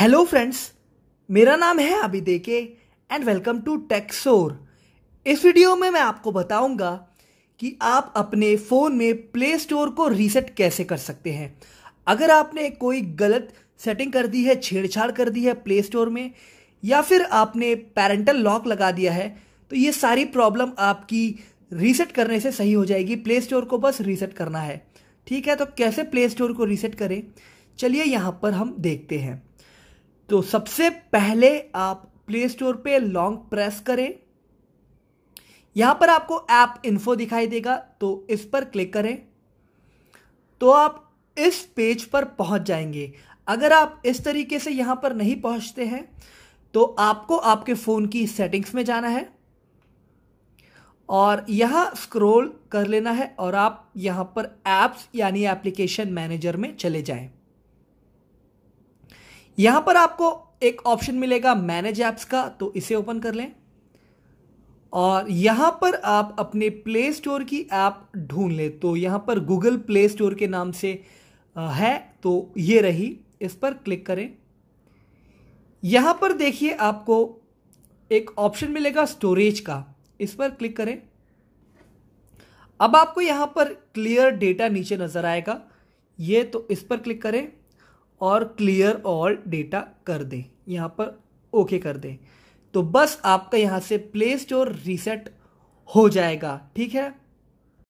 hello friends मेरा नाम है अभी अभिदेके एंड वेलकम टू टेक्सोर इस वीडियो में मैं आपको बताऊंगा कि आप अपने फ़ोन में प्ले स्टोर को रीसेट कैसे कर सकते हैं अगर आपने कोई गलत सेटिंग कर दी है छेड़छाड़ कर दी है प्ले स्टोर में या फिर आपने पेरेंटल लॉक लगा दिया है तो ये सारी प्रॉब्लम आपकी रीसेट करने से सही हो जाएगी प्ले स्टोर को बस रीसेट करना है ठीक है तो कैसे प्ले स्टोर को रीसेट करें चलिए यहाँ पर हम देखते हैं तो सबसे पहले आप प्ले स्टोर पे लॉन्ग प्रेस करें यहां पर आपको ऐप इन्फो दिखाई देगा तो इस पर क्लिक करें तो आप इस पेज पर पहुंच जाएंगे अगर आप इस तरीके से यहां पर नहीं पहुंचते हैं तो आपको आपके फ़ोन की सेटिंग्स में जाना है और यहाँ स्क्रॉल कर लेना है और आप यहाँ पर एप्स यानी एप्लीकेशन मैनेजर में चले जाएं यहां पर आपको एक ऑप्शन मिलेगा मैनेज ऐप्स का तो इसे ओपन कर लें और यहाँ पर आप अपने प्ले स्टोर की ऐप ढूंढ लें तो यहाँ पर गूगल प्ले स्टोर के नाम से है तो ये रही इस पर क्लिक करें यहाँ पर देखिए आपको एक ऑप्शन मिलेगा स्टोरेज का इस पर क्लिक करें अब आपको यहाँ पर क्लियर डेटा नीचे नज़र आएगा ये तो इस पर क्लिक करें और क्लियर ऑल डेटा कर दें यहाँ पर ओके okay कर दें तो बस आपका यहाँ से प्ले स्टोर रीसेट हो जाएगा ठीक है